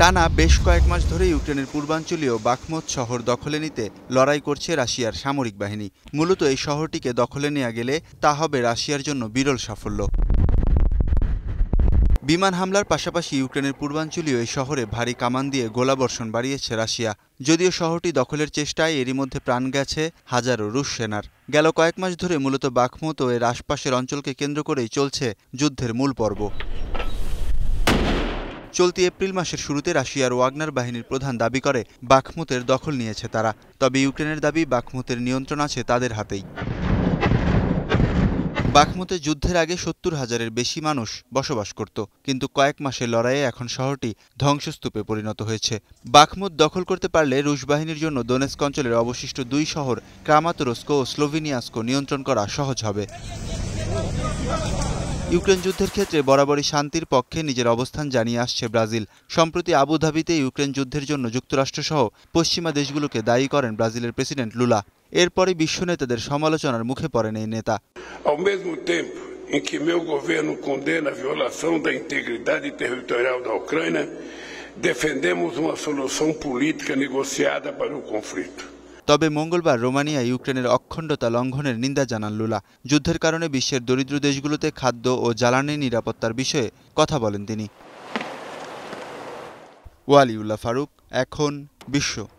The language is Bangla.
টানা বেশ কয়েক মাস ধরে ইউক্রেনের পূর্বাঞ্চলীয় বাখমত শহর দখলে নিতে লড়াই করছে রাশিয়ার সামরিক বাহিনী মূলত এই শহরটিকে দখলে নেওয়া গেলে তা হবে রাশিয়ার জন্য বিরল সাফল্য বিমান হামলার পাশাপাশি ইউক্রেনের পূর্বাঞ্চলীয় এই শহরে ভারী কামান দিয়ে গোলাবর্ষণ বাড়িয়েছে রাশিয়া যদিও শহরটি দখলের চেষ্টায় এরই মধ্যে প্রাণ গেছে হাজারো রুশ সেনার গেল কয়েক মাস ধরে মূলত বাখমত ও এর আশপাশের অঞ্চলকে কেন্দ্র করেই চলছে যুদ্ধের মূল পর্ব চলতি এপ্রিল মাসের শুরুতে রাশিয়ার ওয়াগনার বাহিনীর প্রধান দাবি করে বাখমুতের দখল নিয়েছে তারা তবে ইউক্রেনের দাবি বাখমুতের নিয়ন্ত্রণ আছে তাদের হাতেই বাখমুতে যুদ্ধের আগে সত্তর হাজারের বেশি মানুষ বসবাস করত কিন্তু কয়েক মাসের লড়াইয়ে এখন শহরটি ধ্বংসস্তূপে পরিণত হয়েছে বাখমুত দখল করতে পারলে রুশ বাহিনীর জন্য দোনেস্ক অঞ্চলের অবশিষ্ট দুই শহর ক্রামাতরস্কো ও স্লোভিনিয়াস্কো নিয়ন্ত্রণ করা সহজ হবে ইউক্রেন যুদ্ধের ক্ষেত্রে বরাবরই শান্তির পক্ষে নিজের অবস্থান জানিয়ে আসছে ব্রাজিল সম্প্রতি আবুধাবিতে ইউক্রেন যুদ্ধের জন্য যুক্তরাষ্ট্রসহ পশ্চিমা দেশগুলোকে দায়ী করেন ব্রাজিলের প্রেসিডেন্ট লুলা এরপরে বিশ্ব নেতাদের সমালোচনার মুখে পড়েন এই নেতা defendemos uma solução política negociada para o conflito. তবে মঙ্গলবার রোমানিয়া ইউক্রেনের অখণ্ডতা লঙ্ঘনের নিন্দা জানান লুলা যুদ্ধের কারণে বিশ্বের দরিদ্র দেশগুলোতে খাদ্য ও জ্বালানি নিরাপত্তার বিষয়ে কথা বলেন তিনি ওয়ালিউল্লাহ ফারুক এখন বিশ্ব